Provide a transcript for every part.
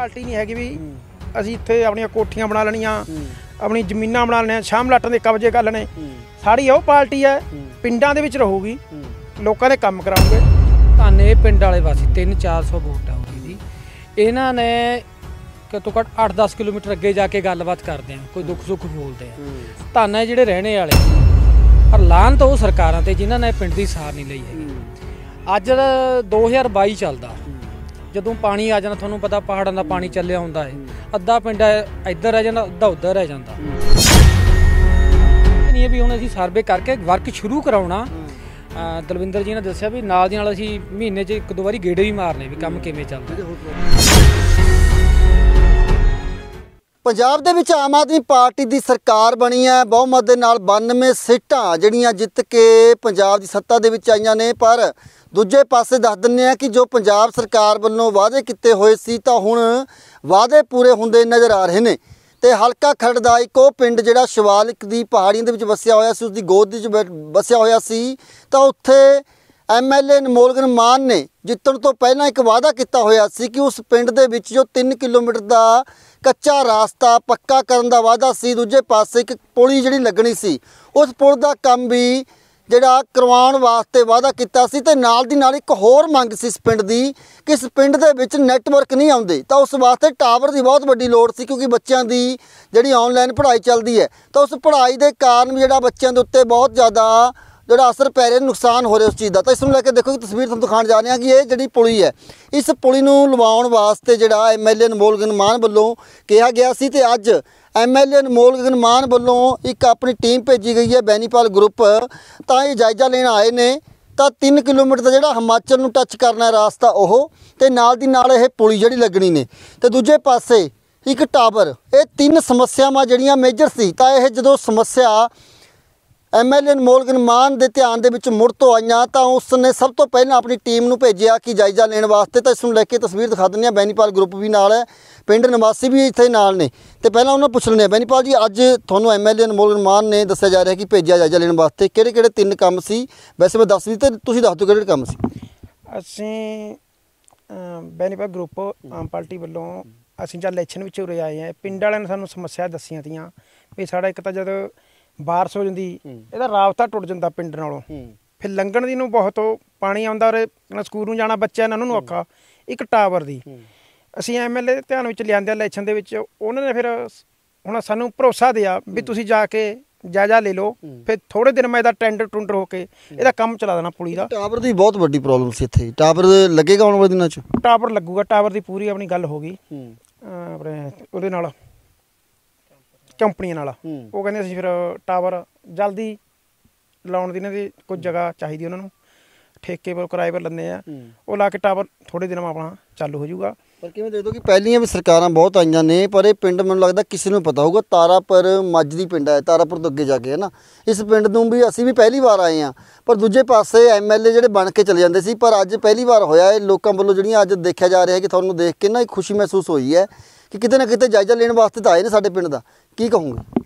party ਨਹੀਂ ਹੈਗੀ ਵੀ ਅਸੀਂ ਇੱਥੇ ਆਪਣੀਆਂ ਕੋਠੀਆਂ ਬਣਾ ਲੈਣੀਆਂ ਆਪਣੀ ਜ਼ਮੀਨਾਂ ਬਣਾ ਲੈਣੀਆਂ ਸ਼ਾਮ ਲੱਟਾਂ ਦੇ ਕਬਜ਼ੇ ਕਰ ਲੈਣੇ ਸਾੜੀ ਉਹ ਪਾਰਟੀ ਹੈ ਪਿੰਡਾਂ ਦੇ ਵਿੱਚ ਰਹੂਗੀ ਲੋਕਾਂ ਦੇ ਕੰਮ ਕਰਾਉਂਗੇ ਧਾਨੇ ਪਿੰਡ ਵਾਲੇ ਵਾਸੀ 3-400 ਵੋਟ ਆਉਂਦੀ ਦੀ ਇਹਨਾਂ ਨੇ ਕਿਤੋਂ ਘੱਟ 8-10 ਕਿਲੋਮੀਟਰ ਅੱਗੇ ਜਾ ਕੇ ਗੱਲਬਾਤ ਕਰਦੇ ਆ ਕੋਈ ਦੁੱਖ ਸੁੱਖ ਬੋਲਦੇ ਆ ਧਾਨੇ ਜਿਹੜੇ ਰਹਿਣੇ ਵਾਲੇ ਪਰ ਲਾਂ ਤਾਂ ਉਹ ਸਰਕਾਰਾਂ ਤੇ ਜਿਨ੍ਹਾਂ ਨੇ ਪਿੰਡ ਦੀ ਸਾਰ ਨਹੀਂ ਲਈ ਹੈਗੀ ਅੱਜ 2022 ਚੱਲਦਾ ਜਦੋਂ ਪਾਣੀ ਆ ਜਾਂਦਾ ਤੁਹਾਨੂੰ ਪਤਾ ਪਹਾੜਾਂ ਦਾ ਪਾਣੀ ਚੱਲਿਆ ਹੁੰਦਾ ਹੈ ਅੱਧਾ ਪਿੰਡ ਇੱਧਰ ਰਹਿ ਜਾਂਦਾ ਅੱਧਾ ਉੱਧਰ ਰਹਿ ਜਾਂਦਾ ਨਹੀਂ ਵੀ ਹੁਣ ਅਸੀਂ ਸਰਵੇ ਕਰਕੇ ਵਰਕ ਸ਼ੁਰੂ ਕਰਾਉਣਾ ਦਲਵਿੰਦਰ ਜੀ ਨੇ ਦੱਸਿਆ ਵੀ ਨਾਲ ਦੀ ਨਾਲ ਅਸੀਂ ਮਹੀਨੇ 'ਚ ਇੱਕ ਦੋ ਵਾਰੀ ਗੇੜੇ ਵੀ ਮਾਰਨੇ ਵੀ ਕੰਮ ਕਿਵੇਂ ਚੱਲਦਾ ਪੰਜਾਬ ਦੇ ਵਿੱਚ ਆਮ ਆਦਮੀ ਪਾਰਟੀ ਦੀ ਸਰਕਾਰ ਬਣੀ ਹੈ ਬਹੁਮਤ ਦੇ ਨਾਲ 92 ਸੀਟਾਂ ਜਿਹੜੀਆਂ ਜਿੱਤ ਕੇ ਪੰਜਾਬ ਦੀ ਸੱਤਾ ਦੇ ਵਿੱਚ ਆਈਆਂ ਨੇ ਪਰ ਦੂਜੇ ਪਾਸੇ ਦੱਸ ਦਿੰਨੇ ਆ ਕਿ ਜੋ ਪੰਜਾਬ ਸਰਕਾਰ ਵੱਲੋਂ ਵਾਅਦੇ ਕੀਤੇ ਹੋਏ ਸੀ ਤਾਂ ਹੁਣ ਵਾਅਦੇ ਪੂਰੇ ਹੁੰਦੇ ਨਜ਼ਰ ਆ ਰਹੇ ਨੇ ਤੇ ਹਲਕਾ ਖਰੜ ਦਾ ਇੱਕ ਉਹ ਪਿੰਡ ਜਿਹੜਾ ਸ਼ਿਵਾਲਿਕ ਦੀ ਪਹਾੜੀਆਂ ਦੇ ਵਿੱਚ ਵਸਿਆ ਹੋਇਆ ਸੀ ਉਸ ਦੀ ਗੋਦ ਦੇ ਵਿੱਚ ਵਸਿਆ ਹੋਇਆ ਸੀ ਤਾਂ ਉੱਥੇ ਐਮਐਲਏ ਨਮੋਲਗਨ ਮਾਨ ਨੇ ਜਿੱਤਣ ਤੋਂ ਪਹਿਲਾਂ ਇੱਕ ਵਾਅਦਾ ਕੀਤਾ ਹੋਇਆ ਸੀ ਕਿ ਉਸ ਪਿੰਡ ਦੇ ਵਿੱਚ ਜੋ 3 ਕਿਲੋਮੀਟਰ ਦਾ ਕੱਚਾ ਰਾਸਤਾ ਪੱਕਾ ਕਰਨ ਦਾ ਵਾਅਦਾ ਸੀ ਦੂਜੇ ਪਾਸੇ ਇੱਕ ਪੁਲੀ ਜਿਹੜੀ ਲੱਗਣੀ ਸੀ ਉਸ ਪੁਲ ਦਾ ਕੰਮ ਵੀ ਜਿਹੜਾ ਕਰਵਾਉਣ ਵਾਸਤੇ ਵਾਅਦਾ ਕੀਤਾ ਸੀ ਤੇ ਨਾਲ ਦੀ ਨਾਲ ਇੱਕ ਹੋਰ ਮੰਗ ਸੀ ਇਸ ਪਿੰਡ ਦੀ ਕਿ ਇਸ ਪਿੰਡ ਦੇ ਵਿੱਚ ਨੈਟਵਰਕ ਨਹੀਂ ਆਉਂਦੇ ਤਾਂ ਉਸ ਵਾਸਤੇ ਟਾਵਰ ਦੀ ਬਹੁਤ ਵੱਡੀ ਲੋੜ ਸੀ ਕਿਉਂਕਿ ਬੱਚਿਆਂ ਦੀ ਜਿਹੜੀ ਆਨਲਾਈਨ ਪੜ੍ਹਾਈ ਚੱਲਦੀ ਹੈ ਤਾਂ ਉਸ ਪੜ੍ਹਾਈ ਦੇ ਕਾਰਨ ਵੀ ਜਿਹੜਾ ਬੱਚਿਆਂ ਦੇ ਉੱਤੇ ਬਹੁਤ ਜ਼ਿਆਦਾ ਜਿਹੜਾ ਅਸਰ ਪੈ ਰਿਹਾ ਨੁਕਸਾਨ ਹੋ ਰਿਹਾ ਉਸ ਚੀਜ਼ ਦਾ ਤਾਂ ਇਸ ਨੂੰ ਲੈ ਕੇ ਦੇਖੋ ਕਿ ਤਸਵੀਰ ਤੁਹਾਨੂੰ ਦਿਖਾਉਣ ਜਾ ਰਹੇ ਹਾਂ ਕਿ ਇਹ ਜਿਹੜੀ ਪੁਲੀ ਹੈ ਇਸ ਪੁਲੀ ਨੂੰ ਲਵਾਉਣ ਵਾਸਤੇ ਜਿਹੜਾ ਐਮਐਲਏ ਅਨਮੋਲ ਗਨਮਾਨ ਵੱਲੋਂ ਕਿਹਾ ਗਿਆ ਸੀ ਤੇ ਅੱਜ ਐਮਐਲਏ ਅਨਮੋਲ ਗਨਮਾਨ ਵੱਲੋਂ ਇੱਕ ਆਪਣੀ ਟੀਮ ਭੇਜੀ ਗਈ ਹੈ ਬੈਨੀਪਾਲ ਗਰੁੱਪ ਤਾਂ ਇਹ ਜਾਇਜ਼ਾ ਲੈਣ ਆਏ ਨੇ ਤਾਂ 3 ਕਿਲੋਮੀਟਰ ਦਾ ਜਿਹੜਾ ਹਿਮਾਚਲ ਨੂੰ ਟੱਚ ਕਰਨਾ ਹੈ ਰਾਸਤਾ ਉਹ ਤੇ ਨਾਲ ਦੀ ਨਾਲ ਇਹ ਪੁਲੀ ਜਿਹੜੀ ਲੱਗਣੀ ਨੇ ਤੇ ਦੂਜੇ ਪਾਸੇ ਇੱਕ ਟਾਵਰ ਇਹ ਤਿੰਨ ਸਮੱਸਿਆਵਾਂ ਜਿਹੜੀਆਂ ਮੇਜਰ ਸੀ ਤਾਂ ਇਹ ਜਦੋਂ ਸਮੱਸਿਆ ਐਮਐਲਏ ਮੋਲਗਨ ਮਾਨ ਦੇ ਧਿਆਨ ਦੇ ਵਿੱਚ ਮੁੜ ਤੋਂ ਆਈਆਂ ਤਾਂ ਉਸ ਨੇ ਸਭ ਤੋਂ ਪਹਿਲਾਂ ਆਪਣੀ ਟੀਮ ਨੂੰ ਭੇਜਿਆ ਕਿ ਜਾਇਜ਼ਾ ਲੈਣ ਵਾਸਤੇ ਤਾਂ ਇਸ ਨੂੰ ਲੈ ਕੇ ਤਸਵੀਰ ਦਿਖਾ ਦਿੰਦੇ ਆ ਬੈਨੀਪਾਲ ਗਰੁੱਪ ਵੀ ਨਾਲ ਹੈ ਪਿੰਡ ਨਿਵਾਸੀ ਵੀ ਇੱਥੇ ਨਾਲ ਨੇ ਤੇ ਪਹਿਲਾਂ ਉਹਨਾਂ ਪੁੱਛ ਲੈਂਦੇ ਆ ਬੈਨੀਪਾਲ ਜੀ ਅੱਜ ਤੁਹਾਨੂੰ ਐਮਐਲਏ ਮੋਲਗਨ ਮਾਨ ਨੇ ਦੱਸਿਆ ਜਾ ਰਿਹਾ ਕਿ ਭੇਜਿਆ ਜਾਇਜ਼ਾ ਲੈਣ ਵਾਸਤੇ ਕਿਹੜੇ ਕਿਹੜੇ ਤਿੰਨ ਕੰਮ ਸੀ ਵੈਸੇ ਮੈਂ ਦੱਸ ਤੇ ਤੁਸੀਂ ਦੱਸ ਦਿਓ ਕਿਹੜੇ ਕੰਮ ਸੀ ਅਸੀਂ ਬੈਨੀਪਾਲ ਗਰੁੱਪ ਆਮ ਪਾਰਟੀ ਵੱਲੋਂ ਅਸੀਂ ਜਦ ਇਲੈਕਸ਼ਨ ਵਿੱਚ ਉਰੇ ਆਏ ਆ ਪਿੰਡ ਵਾਲਿਆਂ ਨੇ ਸਾਨੂੰ ਸਮੱਸਿਆ ਦੱਸੀਆਂ ਤੀਆਂ ਵੀ ਸਾਡਾ ਇੱਕ ਤਾਂ ਜਦੋਂ ਬਾਰਿਸ਼ ਹੋ ਜਾਂਦੀ ਇਹਦਾ ਰਾਬਤਾ ਟੁੱਟ ਜਾਂਦਾ ਪਿੰਡ ਨਾਲੋਂ ਫਿਰ ਲੰਘਣ ਦੀ ਨੂੰ ਬਹੁਤ ਪਾਣੀ ਆਉਂਦਾ ਔਰ ਸਕੂਲ ਨੂੰ ਜਾਣਾ ਬੱਚਿਆਂ ਨੇ ਉਹਨਾਂ ਨੂੰ ਔਖਾ ਇੱਕ ਟਾਵਰ ਦੀ ਅਸੀਂ ਐਮਐਲਏ ਦੇ ਧਿਆਨ ਵਿੱਚ ਲਿਆਂਦੇ ਇਲੈਕਸ਼ਨ ਦੇ ਵਿੱਚ ਉਹਨਾਂ ਨੇ ਫਿਰ ਹੁਣ ਸਾਨੂੰ ਭਰੋਸਾ ਦਿਆ ਵੀ ਤੁਸੀਂ ਜਾ ਕੇ ਜਾ ਲੈ ਲਓ ਫਿਰ ਥੋੜੇ ਦਿਨ ਮੈਂ ਇਹਦਾ ਟੈਂਡਰ ਟੁੰਡਰ ਹੋ ਕੇ ਇਹਦਾ ਕੰਮ ਚਲਾ ਦੇਣਾ ਪੁਲੀ ਦਾ ਟਾਵਰ ਦੀ ਬਹੁਤ ਵੱਡੀ ਪ੍ਰੋਬਲਮ ਸੀ ਇੱਥੇ ਟਾਵਰ ਲੱਗੇਗਾ ਆਉਣ ਵਾਲੇ ਦਿਨਾਂ 'ਚ ਟਾਵਰ ਲੱਗੂਗਾ ਟਾਵਰ ਦੀ ਪੂਰੀ ਆਪਣੀ ਗੱਲ ਹੋ ਗਈ ਆਪਣੇ ਉਹਦੇ ਨਾਲ ਕੰਪਨੀਆਂ ਨਾਲ ਉਹ ਕਹਿੰਦੇ ਅਸੀਂ ਫਿਰ ਟਾਵਰ ਜਲਦੀ ਲਾਉਣ ਦੀ ਇਹਨਾਂ ਦੀ ਕੋਈ ਜਗ੍ਹਾ ਚਾਹੀਦੀ ਉਹਨਾਂ ਨੂੰ ਠੇਕੇ ਪਰ ਕਿਰਾਏ ਪਰ ਲੰਨੇ ਆ ਉਹ ਲਾ ਕੇ ਟਾਵਰ ਥੋੜੇ ਦਿਨਾਂ ਮਾ ਆਪਣਾ ਚਾਲੂ ਹੋ ਜਾਊਗਾ ਪਰ ਕਿਵੇਂ ਦੇਖ ਦੋ ਕਿ ਪਹਿਲੀਆਂ ਵੀ ਸਰਕਾਰਾਂ ਬਹੁਤ ਆਈਆਂ ਨੇ ਪਰ ਇਹ ਪਿੰਡ ਮੈਨੂੰ ਲੱਗਦਾ ਕਿਸੇ ਨੂੰ ਪਤਾ ਹੋਊਗਾ ਤਾਰਾਪੁਰ ਦੀ ਪਿੰਡ ਹੈ ਤਾਰਾਪੁਰ ਤੋਂ ਅੱਗੇ ਜਾ ਕੇ ਹੈ ਨਾ ਇਸ ਪਿੰਡ ਨੂੰ ਵੀ ਅਸੀਂ ਵੀ ਪਹਿਲੀ ਵਾਰ ਆਏ ਆ ਪਰ ਦੂਜੇ ਪਾਸੇ ਐਮਐਲਏ ਜਿਹੜੇ ਬਣ ਕੇ ਚਲੇ ਜਾਂਦੇ ਸੀ ਪਰ ਅੱਜ ਪਹਿਲੀ ਵਾਰ ਹੋਇਆ ਇਹ ਲੋਕਾਂ ਵੱਲੋਂ ਜਿਹੜੀਆਂ ਅੱਜ ਦੇਖਿਆ ਜਾ ਰਿਹਾ ਹੈ ਕਿ ਤੁਹਾਨੂੰ ਦੇਖ ਕੇ ਨਾ ਖੁਸ਼ੀ ਮਹਿਸੂਸ ਹੋਈ ਹੈ ਕਿ ਕਿਤੇ ਨਾ ਕਿਤੇ ਜਾਇਜ਼ਾ ਲੈਣ ਵਾਸਤੇ ਤਾਂ ਆਏ ਨੇ ਸਾਡੇ ਪਿੰਡ ਦਾ ਕੀ ਕਹੋਗੇ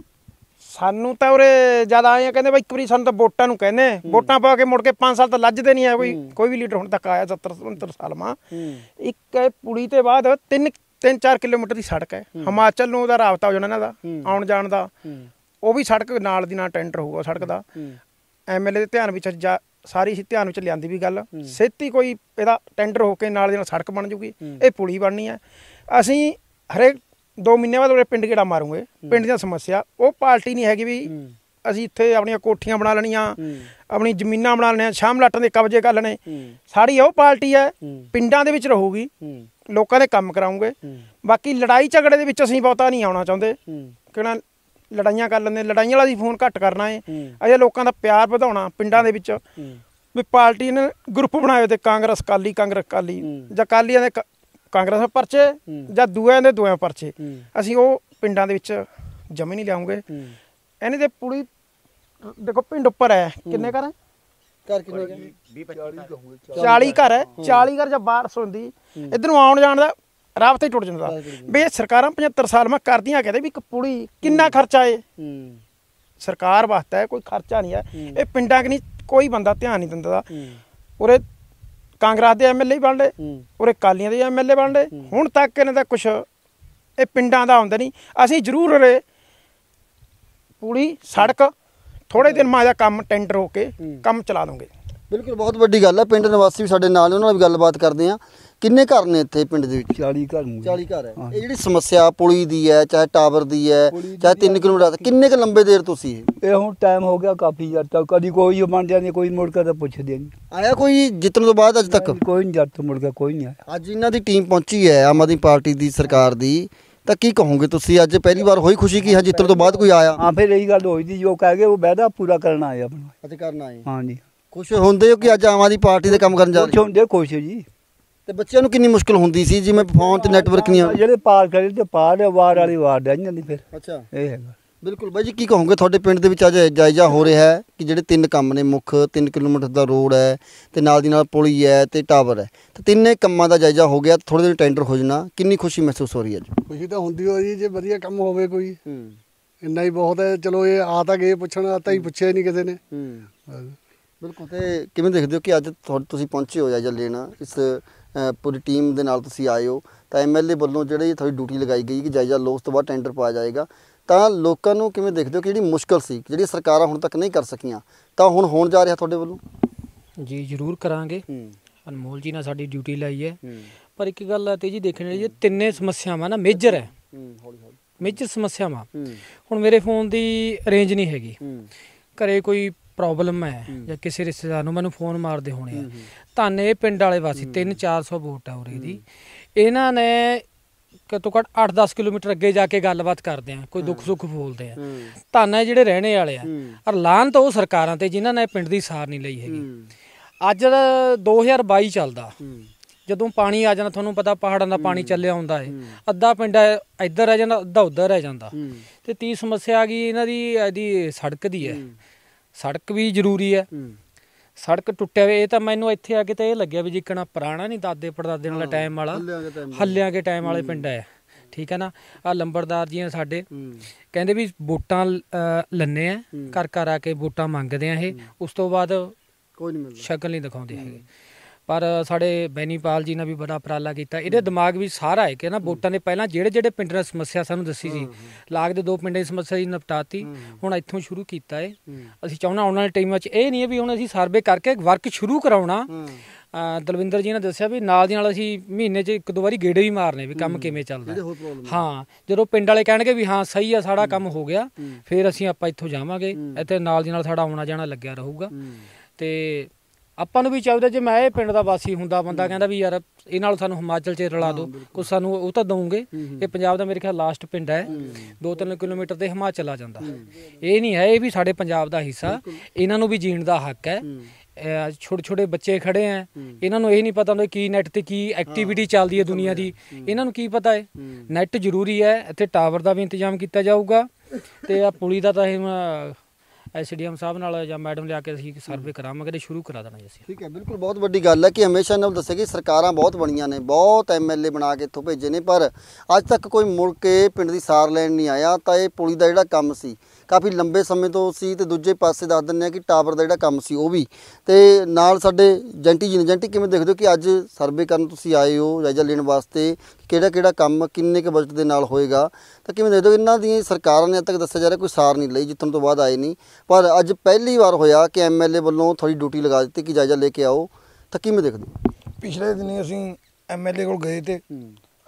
ਸਾਨੂੰ ਤਾਂ ਉਰੇ ਜ਼ਿਆਦਾ ਆਏ ਆ ਕਹਿੰਦੇ ਬਾਈ ਇੱਕ ਵਾਰੀ ਸਾਨੂੰ ਤਾਂ ਵੋਟਾਂ ਨੂੰ ਕਹਿੰਦੇ ਵੋਟਾਂ ਪਾ ਕੇ ਮੁੜ ਕੇ 5 ਸਾਲ ਤਾਂ ਲੱਜਦੇ ਨਹੀਂ ਆ ਕੋਈ ਕੋਈ ਵੀ ਲੀਡਰ ਹੁਣ ਤੱਕ ਆਇਆ 70 70 ਸਾਲ ਮਾ ਇੱਕ ਇਹ ਪੁਲੀ ਤੇ ਬਾਅਦ ਤਿੰਨ 3-4 ਕਿਲੋਮੀਟਰ ਦੀ ਸੜਕ ਹੈ ਹਿਮਾਚਲ ਨੂੰ ਉਹਦਾ ਰਾਬਤਾ ਹੋ ਜਾਣਾ ਇਹਨਾਂ ਦਾ ਆਉਣ ਜਾਣ ਦਾ ਉਹ ਵੀ ਸੜਕ ਨਾਲ ਦੀ ਨਾਲ ਟੈਂਡਰ ਹੋਊਗਾ ਸੜਕ ਦਾ ਐਮਐਲਏ ਦੇ ਧਿਆਨ ਵਿੱਚ ਸਾਰੀ ਸੀ ਧਿਆਨ ਵਿੱਚ ਲਿਆਂਦੀ ਵੀ ਗੱਲ ਸੇਤੀ ਕੋਈ ਇਹਦਾ ਟੈਂਡਰ ਹੋ ਕੇ ਨਾਲ ਦੀ ਨਾਲ ਸੜਕ ਬਣ ਜੂਗੀ ਇਹ ਪੁਲੀ ਬਣਨੀ ਹੈ ਅਸੀਂ ਹਰੇਕ 2 ਮਹੀਨੇ ਬਾਅਦ ਉਹ ਪਿੰਡ ਗੇੜਾ ਮਾਰੂਗੇ ਪਿੰਡ ਦੀ ਸਮੱਸਿਆ ਉਹ ਪਾਰਟੀ ਨਹੀਂ ਹੈਗੀ ਵੀ ਅਸੀਂ ਇੱਥੇ ਆਪਣੀਆਂ ਕੋਠੀਆਂ ਬਣਾ ਲੈਣੀਆਂ ਆਪਣੀ ਜ਼ਮੀਨਾਂ ਬਣਾ ਲੈਣੀਆਂ ਸ਼ਾਮ ਲਾਟਾਂ ਦੇ ਕਬਜ਼ੇ ਕਰ ਲੈਣੇ ਸਾਡੀ ਉਹ ਪਾਰਟੀ ਹੈ ਪਿੰਡਾਂ ਦੇ ਵਿੱਚ ਰਹੂਗੀ ਲੋਕਾਂ ਦੇ ਕੰਮ ਕਰਾਉਂਗੇ ਬਾਕੀ ਲੜਾਈ ਝਗੜੇ ਦੇ ਵਿੱਚ ਅਸੀਂ ਬਹੁਤਾ ਨਹੀਂ ਆਉਣਾ ਚਾਹੁੰਦੇ ਕਿਹੜਾ ਲੜਾਈਆਂ ਕਰ ਲੈਂਦੇ ਲੜਾਈਆਂ ਵਾਲਾ ਦੀ ਫੋਨ ਘੱਟ ਕਰਨਾ ਹੈ ਅਜੇ ਲੋਕਾਂ ਦਾ ਪਿਆਰ ਵਧਾਉਣਾ ਪਿੰਡਾਂ ਦੇ ਵਿੱਚ ਵੀ ਪਾਰਟੀ ਨੇ ਗਰੁੱਪ ਬਣਾਏ ਤੇ ਕਾਂਗਰਸ ਕਾਲੀ ਕਾਂਗਰਸ ਕਾਲੀ ਜਾਂ ਕਾਲੀਆਂ ਦੇ ਕਾਂਗਰਸ ਪਰਚੇ ਜਾਂ ਦੂਆਂ ਦੇ ਦੂਆਂ ਪਰਚੇ ਅਸੀਂ ਉਹ ਪਿੰਡਾਂ ਦੇ ਵਿੱਚ ਜਮ ਨਹੀਂ ਲਿਆਉਂਗੇ ਇਹਨੇ ਦੇ ਪੂਰੀ ਦੇਖੋ ਪਿੰਡ ਉੱਪਰ ਹੈ ਕਿੰਨੇ ਘਰ ਹੈ ਘਰ ਕਿੰਨੇ 40 ਘਰ ਹੈ 40 ਘਰ ਜਾਂ ਬਾਰਸ ਹੁੰਦੀ ਇਧਰ ਨੂੰ ਆਉਣ ਜਾਣ ਦਾ ਰਾਬਤਾ ਤੇ ਟੁੱਟ ਜਾਂਦਾ ਬੇ ਸਰਕਾਰਾਂ 75 ਸਾਲ ਮੈਂ ਕਰਦੀਆਂ ਕਹਦੇ ਵੀ ਇੱਕ ਪੁਲੀ ਕਿੰਨਾ ਖਰਚਾ ਏ ਸਰਕਾਰ ਵਾਸਤੇ ਕੋਈ ਖਰਚਾ ਨਹੀਂ ਹੈ ਇਹ ਪਿੰਡਾਂ ਕਿ ਨਹੀਂ ਕੋਈ ਬੰਦਾ ਧਿਆਨ ਨਹੀਂ ਦਿੰਦਾ ਉਰੇ ਕਾਂਗਰਸ ਦੇ ਐਮਐਲਏ ਬਣ ਲੇ ਔਰ ਕਾਲੀਆਂ ਦੇ ਐਮਐਲਏ ਬਣ ਲੇ ਹੁਣ ਤੱਕ ਇਹਨਾਂ ਦਾ ਕੁਝ ਇਹ ਪਿੰਡਾਂ ਦਾ ਹੁੰਦਾ ਨਹੀਂ ਅਸੀਂ ਜ਼ਰੂਰ ਰੇ ਪੂਰੀ ਸੜਕ ਥੋੜੇ ਦਿਨ ਮਾਜਾ ਕੰਮ ਟੈਂਡਰ ਹੋ ਕੇ ਕੰਮ ਚਲਾ ਦੋਗੇ ਬਿਲਕੁਲ ਬਹੁਤ ਵੱਡੀ ਗੱਲ ਹੈ ਪਿੰਡ ਨਿਵਾਸੀ ਵੀ ਸਾਡੇ ਨਾਲ ਉਹਨਾਂ ਨਾਲ ਵੀ ਗੱਲਬਾਤ ਕਰਦੇ ਆ ਕਿੰਨੇ ਘਰ ਨੇ ਇੱਥੇ ਪਿੰਡ ਦੇ ਵਿੱਚ 40 ਘਰ ਨੇ 40 ਘਰ ਹੈ ਇਹ ਜਿਹੜੀ ਸਮੱਸਿਆ ਪੁਲੀ ਦੀ ਹੈ ਚਾਹੇ ਟਾਵਰ ਦੀ ਹੈ ਚਾਹੇ 3 ਕਿਲੋਮੀਟਰ ਦਾ ਕਿੰਨੇ ਕ ਲੰਬੇ ਦੇਰ ਤੁਸੀਂ ਇਹ ਹੁਣ ਟਾਈਮ ਹੋ ਗਿਆ ਕਾਫੀ ਯਾਰ ਤਾਂ ਕਦੀ ਕੋਈ ਮੰਨ ਜਾਂਦੇ ਕੋਈ ਮੁੜ ਕੇ ਤਾਂ ਪੁੱਛਦੇ ਨਹੀਂ ਆਇਆ ਕੋਈ ਜਿੱਤਣ ਤੋਂ ਬਾਅਦ ਅੱਜ ਤੱਕ ਕੋਈ ਨਹੀਂ ਜੱਟ ਤੋਂ ਮੁੜ ਕੇ ਕੋਈ ਨਹੀਂ ਆਇਆ ਅੱਜ ਇਹਨਾਂ ਦੀ ਟੀਮ ਪਹੁੰਚੀ ਹੈ ਆਮ ਆਦਮੀ ਪਾਰਟੀ ਦੀ ਸਰਕਾਰ ਦੀ ਤਾਂ ਕੀ ਕਹੋਗੇ ਤੁਸੀਂ ਅੱਜ ਪਹਿਲੀ ਵਾਰ ਹੋਈ ਖੁਸ਼ੀ ਕੀ ਹਾਂ ਜਿੱਤਣ ਤੋਂ ਬਾਅਦ ਕੋਈ ਆਇਆ ਹਾਂ ਫਿਰ ਇਹੀ ਗੱਲ ਹੋਈ ਦੀ ਜੋ ਕਹਿ ਗਏ ਉਹ ਵਾਅਦਾ ਪੂਰਾ ਕਰਨਾ ਆਇਆ ਆਪਣਾ ਅੱਜ ਕਰਨਾ ਆਏ ਹਾਂਜੀ ਖੁਸ਼ ਹੁੰਦੇ ਹੋ ਕਿ ਅੱਜ ਆਮ ਆਦਮੀ ਪਾਰਟੀ ਦੇ ਕੰਮ ਕਰਨ ਜਾ ਰਹੇ ਹੋ ਹੁੰਦੇ ਖੁਸ਼ ਜੀ ਤੇ ਬੱਚਿਆਂ ਨੂੰ ਕਿੰਨੀ ਮੁਸ਼ਕਲ ਹੁੰਦੀ ਸੀ ਜਿਵੇਂ ਫੋਨ ਤੇ ਨੈਟਵਰਕ ਨਹੀਂ ਆਉਂਦਾ ਜਿਹੜੇ ਪਾਰ ਕਰੀ ਤੇ ਪਾਰ ਦੇ ਵਾਰ ਵਾਲੀ ਵਾਰ ਨਹੀਂ ਜਾਂਦੀ ਫਿਰ ਅੱਛਾ ਇਹ ਹੈਗਾ ਬਿਲਕੁਲ ਬਾਈ ਜੀ ਕੀ ਕਹੋਗੇ ਤੁਹਾਡੇ ਪਿੰਡ ਦੇ ਵਿੱਚ ਅੱਜ ਜਾਇਜ਼ਾ ਹੋ ਰਿਹਾ ਹੈ ਕਿ ਜਿਹੜੇ ਤਿੰਨ ਕੰਮ ਨੇ ਮੁੱਖ 3 ਕਿਲੋਮੀਟਰ ਦਾ ਰੋਡ ਹੈ ਤੇ ਨਾਲ ਦੀ ਨਾਲ ਪੁਲੀ ਹੈ ਤੇ ਟਾਵਰ ਹੈ ਤੇ ਤਿੰਨੇ ਕੰਮਾਂ ਦਾ ਜਾਇਜ਼ਾ ਹੋ ਗਿਆ ਥੋੜੇ ਦਿਨ ਟੈਂਡਰ ਹੋ ਜਾਣਾ ਕਿੰਨੀ ਖੁਸ਼ੀ ਮਹਿਸੂਸ ਹੋ ਰਹੀ ਹੈ ਅੱਜ ਖੁਸ਼ੀ ਤਾਂ ਹੁੰਦੀ ਹੋ ਜੀ ਜੇ ਵਧੀਆ ਕੰਮ ਹੋਵੇ ਕੋਈ ਇੰਨਾ ਹੀ ਬਹੁਤ ਹੈ ਚਲੋ ਇਹ ਆ ਤਾਂ ਗਏ ਪੁੱਛਣ ਆ ਤਾਂ ਹੀ ਪੁੱਛਿਆ ਨਹੀਂ ਕਿਸੇ ਨੇ ਬਿਲਕੁਲ ਤੇ ਕਿਵੇਂ ਦੇਖਦੇ ਹੋ ਕਿ ਅੱਜ ਤੁਸੀਂ ਪਹੁੰਚੇ ਹੋ ਜਾਇਜ਼ਾ ਲੈਣਾ ਇਸ ਪੂਰੀ ਟੀਮ ਦੇ ਨਾਲ ਤੁਸੀਂ ਆਏ ਹੋ ਤਾਂ ਐਮਐਲਏ ਵੱਲੋਂ ਜਿਹੜੀ ਤੁਹਾਡੀ ਡਿਊਟੀ ਲਗਾਈ ਗਈ ਕਿ ਜਾਇਜ਼ਾ ਜਾ ਲੋਸ ਤੋਂ ਬਾਅਦ ਟੈਂਡਰ ਪਾਇਆ ਜਾਏਗਾ ਤਾਂ ਲੋਕਾਂ ਨੂੰ ਕਿਵੇਂ ਦੇਖਦੇ ਹੋ ਕਿ ਜਿਹੜੀ ਮੁਸ਼ਕਲ ਸੀ ਜਿਹੜੀ ਸਰਕਾਰਾਂ ਹੁਣ ਤੱਕ ਨਹੀਂ ਕਰ ਸਕੀਆਂ ਤਾਂ ਹੁਣ ਹੋਣ ਜਾ ਰਿਹਾ ਤੁਹਾਡੇ ਵੱਲੋਂ ਜੀ ਜ਼ਰੂਰ ਕਰਾਂਗੇ ਅਨਮੋਲ ਜੀ ਨਾਲ ਸਾਡੀ ਡਿਊਟੀ ਲਈ ਹੈ ਪਰ ਇੱਕ ਗੱਲ ਹੈ ਤੇ ਜੀ ਦੇਖਣ ਵਾਲੀ ਇਹ ਤਿੰਨੇ ਸਮੱਸਿਆਵਾਂ ਨਾ ਮੇਜਰ ਹੈ ਮੇਜਰ ਸਮੱਸਿਆਵਾਂ ਹੁਣ ਮੇਰੇ ਫੋਨ ਦੀ ਰੇਂਜ ਨਹੀਂ ਹੈਗੀ ਘਰੇ ਕੋਈ ਪ੍ਰੋਬਲਮ ਹੈ ਜਾਂ ਕਿਸੇ ਰਿਸ਼ਤੇਦਾਰ ਨੂੰ ਮੈਨੂੰ ਫੋਨ ਮਾਰਦੇ ਹੋਣੇ ਆ ਧੰਨ ਇਹ ਪਿੰਡ ਵਾਲੇ ਵਾਸੀ 3-400 ਵੋਟ ਆ ਉਰੇ ਦੀ ਇਹਨਾਂ ਨੇ ਘੱਟੋ ਘੱਟ 8-10 ਕਿਲੋਮੀਟਰ ਅੱਗੇ ਜਾ ਕੇ ਗੱਲਬਾਤ ਕਰਦੇ ਆ ਕੋਈ ਦੁੱਖ ਸੁੱਖ ਬੋਲਦੇ ਆ ਧੰਨ ਹੈ ਜਿਹੜੇ ਰਹਿਣੇ ਵਾਲੇ ਆ ਔਰ ਲਾਨ ਤਾਂ ਉਹ ਸਰਕਾਰਾਂ ਤੇ ਜਿਨ੍ਹਾਂ ਨੇ ਪਿੰਡ ਦੀ ਸਾਰ ਨਹੀਂ ਲਈ ਹੈਗੀ ਅੱਜ 2022 ਚੱਲਦਾ ਜਦੋਂ ਪਾਣੀ ਆ ਜਾਂਦਾ ਤੁਹਾਨੂੰ ਪਤਾ ਪਹਾੜਾਂ ਦਾ ਪਾਣੀ ਚੱਲਿਆ ਹੁੰਦਾ ਹੈ ਅੱਧਾ ਪਿੰਡ ਇੱਧਰ ਆ ਜਾਂਦਾ ਅੱਧਾ ਉੱਧਰ ਰਹਿ ਜਾਂਦਾ ਤੇ ਤੀ ਸਮੱਸਿਆ ਆ ਗਈ ਇਹਨਾਂ ਦੀ ਇਹਦੀ ਸੜਕ ਦੀ ਹੈ ਸੜਕ ਵੀ ਜ਼ਰੂਰੀ ਹੈ ਸੜਕ ਟੁੱਟਿਆ ਵੇ ਇਹ ਤਾਂ ਮੈਨੂੰ ਇੱਥੇ ਆ ਕੇ ਤਾਂ ਇਹ ਲੱਗਿਆ ਵੀ ਜਿੱਕਣਾ ਪੁਰਾਣਾ ਨਹੀਂ ਦਾਦੇ ਪੜਦਾਦੇ ਨਾਲ ਟਾਈਮ ਵਾਲਾ ਹੱਲਿਆਂ ਕੇ ਟਾਈਮ ਵਾਲੇ ਪਿੰਡ ਹੈ ਠੀਕ ਹੈ ਨਾ ਆ ਲੰਬਰਦਾਰ ਜੀ ਸਾਡੇ ਕਹਿੰਦੇ ਵੀ ਵੋਟਾਂ ਲੰਨੇ ਆ ਘਰ ਘਰ ਆ ਕੇ ਵੋਟਾਂ ਮੰਗਦੇ ਆ ਇਹ ਉਸ ਤੋਂ ਬਾਅਦ ਕੋਈ ਨਹੀਂ ਮਿਲਦਾ ਸ਼ਕਲ ਨਹੀਂ ਦਿਖਾਉਂਦੇ ਹੈਗੇ ਪਰ ਸਾਡੇ ਬੈਨੀਪਾਲ ਜੀ ਨੇ ਵੀ ਬੜਾ ਪ੍ਰਾਲਾ ਕੀਤਾ ਇਹਦੇ ਦਿਮਾਗ ਵੀ ਸਾਰਾ ਹੈ ਕਿ ਨਾ ਵੋਟਾਂ ਦੇ ਪਹਿਲਾਂ ਜਿਹੜੇ ਜਿਹੜੇ ਪਿੰਡਾਂ ਦੀ ਸਮੱਸਿਆ ਸਾਨੂੰ ਦੱਸੀ ਸੀ ਲਾਗ ਦੇ ਦੋ ਪਿੰਡਾਂ ਦੀ ਸਮੱਸਿਆ ਜੀ ਨਿਪਟਾਤੀ ਹੁਣ ਇੱਥੋਂ ਸ਼ੁਰੂ ਕੀਤਾ ਹੈ ਅਸੀਂ ਚਾਹੁੰਨਾ ਆਉਣ ਵਾਲੇ ਟਾਈਮ ਵਿੱਚ ਇਹ ਨਹੀਂ ਹੈ ਵੀ ਹੁਣ ਅਸੀਂ ਸਰਵੇ ਕਰਕੇ ਵਰਕ ਸ਼ੁਰੂ ਕਰਾਉਣਾ ਦਲਵਿੰਦਰ ਜੀ ਨੇ ਦੱਸਿਆ ਵੀ ਨਾਲ ਦੀ ਨਾਲ ਅਸੀਂ ਮਹੀਨੇ 'ਚ ਇੱਕ ਦੋ ਵਾਰੀ ਗੇੜੇ ਵੀ ਮਾਰਨੇ ਵੀ ਕੰਮ ਕਿਵੇਂ ਚੱਲਦਾ ਹਾਂ ਜਦੋਂ ਪਿੰਡ ਵਾਲੇ ਕਹਿਣਗੇ ਵੀ ਹਾਂ ਸਹੀ ਆ ਸਾਡਾ ਕੰਮ ਹੋ ਗਿਆ ਫਿਰ ਅਸੀਂ ਆਪਾਂ ਇੱਥੋਂ ਜਾਵਾਂਗੇ ਇੱਥੇ ਨਾਲ ਦੀ ਨਾਲ ਸਾਡਾ ਆਉਣਾ ਜਾਣਾ ਲੱਗਿਆ ਰਹੂਗਾ ਤੇ ਆਪਾਂ ਨੂੰ ਵੀ ਚਾਹੀਦਾ ਜੇ ਮੈਂ ਇਹ ਪਿੰਡ ਦਾ ਵਾਸੀ ਹੁੰਦਾ ਬੰਦਾ ਕਹਿੰਦਾ ਵੀ ਯਾਰ ਇਹ ਨਾਲ ਸਾਨੂੰ ਹਿਮਾਚਲ 'ਚ ਰਲਾ ਦਿਓ ਕੋ ਸਾਨੂੰ ਉਹ ਤਾਂ ਦਵੋਗੇ ਇਹ ਪੰਜਾਬ ਦਾ ਮੇਰੇ ਖਿਆਲ ਲਾਸਟ ਪਿੰਡ ਹੈ 2-3 ਕਿਲੋਮੀਟਰ ਤੇ ਹਿਮਾਚਲ ਆ ਜਾਂਦਾ ਇਹ ਨਹੀਂ ਹੈ ਇਹ ਵੀ ਸਾਡੇ ਪੰਜਾਬ ਦਾ ਹਿੱਸਾ ਇਹਨਾਂ ਨੂੰ ਵੀ ਜੀਣ ਦਾ ਹੱਕ ਹੈ ਛੋਟੇ ਛੋਟੇ ਬੱਚੇ ਖੜੇ ਆ ਇਹਨਾਂ ਨੂੰ ਇਹ ਨਹੀਂ ਪਤਾ ਹੁੰਦਾ ਕੀ ਨੈਟ ਤੇ ਕੀ ਐਕਟੀਵਿਟੀ ਚੱਲਦੀ ਹੈ ਦੁਨੀਆ ਦੀ ਇਹਨਾਂ ਨੂੰ ਕੀ ਪਤਾ ਹੈ ਨੈਟ ਜ਼ਰੂਰੀ ਹੈ ਇੱਥੇ ਟਾਵਰ ਦਾ ਵੀ ਇੰਤਜ਼ਾਮ ਕੀਤਾ ਜਾਊਗਾ ਤੇ ਆ ਪੁਲੀ ਦਾ ਤਾਂ ਇਹ ਐਸਡੀਐਮ ਸਾਹਿਬ ਨਾਲ ਜਾਂ ਮੈਡਮ ਲਿਆ ਕੇ ਅਸੀਂ ਸਰਵੇ ਕਰਾਵਾਂਗੇ ਤੇ ਸ਼ੁਰੂ ਕਰਾ ਦੇਣਾ ਜੀ ਅਸੀਂ ਠੀਕ ਹੈ ਬਿਲਕੁਲ ਬਹੁਤ ਵੱਡੀ ਗੱਲ ਹੈ ਕਿ ਹਮੇਸ਼ਾ ਇਹਨਾਂ ਨੂੰ ਦੱਸਿਆ ਕਿ ਸਰਕਾਰਾਂ ਬਹੁਤ ਬਣੀਆਂ ਨੇ ਬਹੁਤ ਐਮਐਲਏ ਬਣਾ ਕੇ ਇੱਥੋਂ ਭੇਜੇ ਨੇ ਪਰ ਅੱਜ ਤੱਕ ਕੋਈ ਮੁੜ ਕੇ ਪਿੰਡ ਦੀ ਸਾਰ ਲੈਣ ਨਹੀਂ ਆਇਆ ਤਾਂ ਇਹ ਪੁਲੀ ਦਾ ਜਿਹੜਾ ਕੰਮ ਸੀ ਕਾਫੀ ਲੰਬੇ ਸਮੇਂ ਤੋਂ ਸੀ ਤੇ ਦੂਜੇ ਪਾਸੇ ਦੱਸ ਦਿੰਨੇ ਆ ਕਿ ਟਾਵਰ ਦਾ ਜਿਹੜਾ ਕੰਮ ਸੀ ਉਹ ਵੀ ਤੇ ਨਾਲ ਸਾਡੇ ਜੈਂਟੀ ਜੀ ਨੇ ਜੈਂਟੀ ਕਿਵੇਂ ਦੇਖਦੇ ਹੋ ਕਿ ਅੱਜ ਸਰਵੇ ਕਰਨ ਤੁਸੀਂ ਆਏ ਹੋ ਜਾਇਜ਼ਾ ਲੈਣ ਵਾਸਤੇ ਕਿਹੜਾ ਕਿਹੜਾ ਕੰਮ ਕਿੰਨੇ ਕੁ ਬਜਟ ਦੇ ਨਾਲ ਹੋਏਗਾ ਤਾਂ ਕਿਵੇਂ ਦੇਖਦੇ ਹੋ ਇਹਨਾਂ ਦੀ ਸਰਕਾਰਾਂ ਨੇ ਅੱਜ ਤੱਕ ਦੱਸਿਆ ਜਾ ਰਿਹਾ ਕੋਈ ਸਾਰ ਨਹੀਂ ਲਈ ਜਿੱਥੋਂ ਤੋਂ ਬਾਅਦ ਆਏ ਨਹੀਂ ਪਰ ਅੱਜ ਪਹਿਲੀ ਵਾਰ ਹੋਇਆ ਕਿ ਐਮਐਲਏ ਵੱਲੋਂ ਥੋੜੀ ਡਿਊਟੀ ਲਗਾ ਦਿੱਤੀ ਕਿ ਜਾਇਜ਼ਾ ਲੈ ਕੇ ਆਓ ਤਾਂ ਕਿਵੇਂ ਦੇਖਦੇ ਪਿਛਲੇ ਦਿਨੀ ਅਸੀਂ ਐਮਐਲਏ ਕੋਲ ਗਏ ਤੇ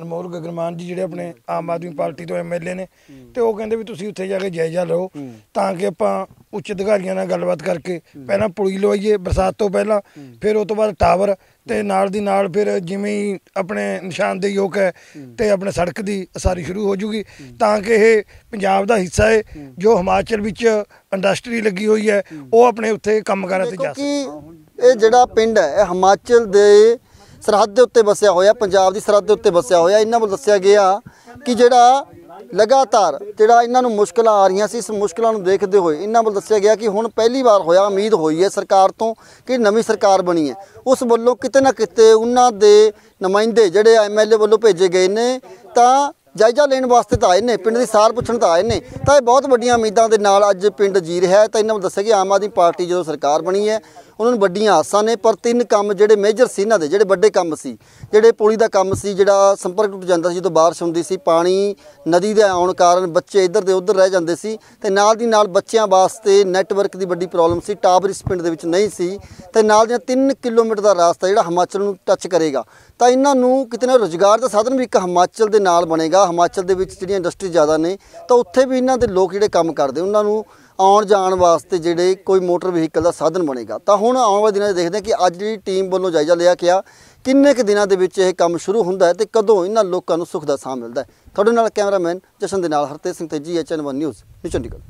ਅਨਮੋਲ ਗਗਨਮਾਨ ਜੀ ਜਿਹੜੇ ਆਪਣੇ ਆਮ ਆਦਮੀ ਪਾਰਟੀ ਤੋਂ ਐਮਐਲਏ ਨੇ ਤੇ ਉਹ ਕਹਿੰਦੇ ਵੀ ਤੁਸੀਂ ਉੱਥੇ ਜਾ ਕੇ ਜਾਇਜ਼ਾ ਲਓ ਤਾਂ ਕਿ ਆਪਾਂ ਉੱਚ ਅਧਿਕਾਰੀਆਂ ਨਾਲ ਗੱਲਬਾਤ ਕਰਕੇ ਪਹਿਲਾਂ ਪੁਲੀ ਲਵਾਈਏ ਬਰਸਾਤ ਤੋਂ ਪਹਿਲਾਂ ਫਿਰ ਉਸ ਤੋਂ ਬਾਅਦ ਟਾਵਰ ਤੇ ਨਾਲ ਦੀ ਨਾਲ ਫਿਰ ਜਿਵੇਂ ਹੀ ਆਪਣੇ ਨਿਸ਼ਾਨਦੇਹੀ ਹੋ ਕੇ ਤੇ ਆਪਣੇ ਸੜਕ ਦੀ ਅਸਾਰੀ ਸ਼ੁਰੂ ਹੋ ਜੂਗੀ ਤਾਂ ਕਿ ਇਹ ਪੰਜਾਬ ਦਾ ਹਿੱਸਾ ਹੈ ਜੋ ਹਿਮਾਚਲ ਵਿੱਚ ਇੰਡਸਟਰੀ ਲੱਗੀ ਹੋਈ ਹੈ ਉਹ ਆਪਣੇ ਉੱਥੇ ਕੰਮ ਕਰਾਂ ਤੇ ਜਾ ਸਕੇ ਇਹ ਜਿਹੜਾ ਪਿੰਡ ਹੈ ਹਿਮਾਚਲ ਦੇ ਸਰਹੱਦ ਦੇ ਉੱਤੇ ਵਸਿਆ ਹੋਇਆ ਪੰਜਾਬ ਦੀ ਸਰਹੱਦ ਦੇ ਉੱਤੇ ਵਸਿਆ ਹੋਇਆ ਇਹਨਾਂ ਵੱਲ ਦੱਸਿਆ ਗਿਆ ਕਿ ਜਿਹੜਾ ਲਗਾਤਾਰ ਜਿਹੜਾ ਇਹਨਾਂ ਨੂੰ ਮੁਸ਼ਕਲਾਂ ਆ ਰਹੀਆਂ ਸੀ ਇਸ ਮੁਸ਼ਕਲਾਂ ਨੂੰ ਦੇਖਦੇ ਹੋਏ ਇਹਨਾਂ ਵੱਲ ਦੱਸਿਆ ਗਿਆ ਕਿ ਹੁਣ ਪਹਿਲੀ ਵਾਰ ਹੋਇਆ ਉਮੀਦ ਹੋਈ ਹੈ ਸਰਕਾਰ ਤੋਂ ਕਿ ਨਵੀਂ ਸਰਕਾਰ ਬਣੀ ਹੈ ਉਸ ਵੱਲੋਂ ਕਿਤੇ ਨਾ ਕਿਤੇ ਉਹਨਾਂ ਦੇ ਨੁਮਾਇੰਦੇ ਜਿਹੜੇ ਐਮਐਲਏ ਵੱਲੋਂ ਭੇਜੇ ਗਏ ਨੇ ਤਾਂ ਜਾਇਜ਼ਾ ਲੈਣ ਵਾਸਤੇ ਤਾਂ ਆਏ ਨੇ ਪਿੰਡ ਦੀ ਸਾਰ ਪੁੱਛਣ ਤਾਂ ਆਏ ਨੇ ਤਾਂ ਇਹ ਬਹੁਤ ਵੱਡੀਆਂ ਉਮੀਦਾਂ ਦੇ ਨਾਲ ਅੱਜ ਪਿੰਡ ਜੀ ਰਿਹਾ ਹੈ ਤਾਂ ਇਹਨਾਂ ਨੂੰ ਦੱਸਿਆ ਕਿ ਆਮ ਆਦਮੀ ਪਾਰਟੀ ਜਦੋਂ ਸਰਕਾਰ ਬਣੀ ਹੈ ਉਹਨਾਂ ਨੂੰ ਵੱਡੀਆਂ ਆਸਾਂ ਨੇ ਪਰ ਤਿੰਨ ਕੰਮ ਜਿਹੜੇ ਮੇਜਰ ਸੀ ਇਹਨਾਂ ਦੇ ਜਿਹੜੇ ਵੱਡੇ ਕੰਮ ਸੀ ਜਿਹੜੇ ਪੁਲੀ ਦਾ ਕੰਮ ਸੀ ਜਿਹੜਾ ਸੰਪਰਕ ਟੁੱਟ ਜਾਂਦਾ ਸੀ ਜਦੋਂ بارش ਹੁੰਦੀ ਸੀ ਪਾਣੀ ਨਦੀ ਦੇ ਆਉਣ ਕਾਰਨ ਬੱਚੇ ਇੱਧਰ ਦੇ ਉੱਧਰ ਰਹਿ ਜਾਂਦੇ ਸੀ ਤੇ ਨਾਲ ਦੀ ਨਾਲ ਬੱਚਿਆਂ ਵਾਸਤੇ ਨੈਟਵਰਕ ਦੀ ਵੱਡੀ ਪ੍ਰੋਬਲਮ ਸੀ ਇਸ ਪਿੰਡ ਦੇ ਵਿੱਚ ਨਹੀਂ ਸੀ ਤੇ ਨਾਲ ਦੀਆਂ 3 ਕਿਲੋਮੀਟਰ ਦਾ ਰਾਸਤਾ ਜਿਹੜਾ ਹਿਮਾਚਲ ਨੂੰ ਟੱਚ ਕਰੇਗਾ ਤਾਂ ਇਹਨਾਂ ਨੂੰ ਕਿਤੇ ਨਾ ਰੋਜ਼ਗਾਰ ਦਾ ਸਾਧਨ ਵੀ ਇੱਕ ਹਿਮਾਚਲ ਦੇ ਨਾਲ ਬਣੇਗਾ ਹਿਮਾਚਲ ਦੇ ਵਿੱਚ ਜਿਹੜੀਆਂ ਇੰਡਸਟਰੀ ਜ਼ਿਆਦਾ ਨੇ ਤਾਂ ਉੱਥੇ ਵੀ ਇਹਨਾਂ ਦੇ ਲੋਕ ਜਿਹੜੇ ਕੰਮ ਕਰਦੇ ਉਹਨਾਂ ਨੂੰ ਆਉਣ ਜਾਣ ਵਾਸਤੇ ਜਿਹੜੇ ਕੋਈ ਮੋਟਰ ਵਹੀਕਲ ਦਾ ਸਾਧਨ ਬਣੇਗਾ ਤਾਂ ਹੁਣ ਆਉਣ ਵਾਲੇ ਦਿਨਾਂ 'ਚ ਦੇਖਦੇ ਕਿ ਅੱਜ ਜਿਹੜੀ ਟੀਮ ਵੱਲੋਂ ਜਾਇਜ਼ਾ ਲਿਆ ਗਿਆ ਕਿੰਨੇ ਕੁ ਦਿਨਾਂ ਦੇ ਵਿੱਚ ਇਹ ਕੰਮ ਸ਼ੁਰੂ ਹੁੰਦਾ ਹੈ ਤੇ ਕਦੋਂ ਇਹਨਾਂ ਲੋਕਾਂ ਨੂੰ ਸੁੱਖ ਦਾ ਸਾਹ ਮਿਲਦਾ ਹੈ ਤੁਹਾਡੇ ਨਾਲ ਕੈਮਰਾਮੈਨ ਜਸ਼ਨ ਦੇ ਨਾਲ ਹਰਤੇ ਸਿੰਘ ਤੇਜੀ ਐਚਐਨ1 ਨਿਊਜ਼ ਚੰਡੀਗੜ੍ਹ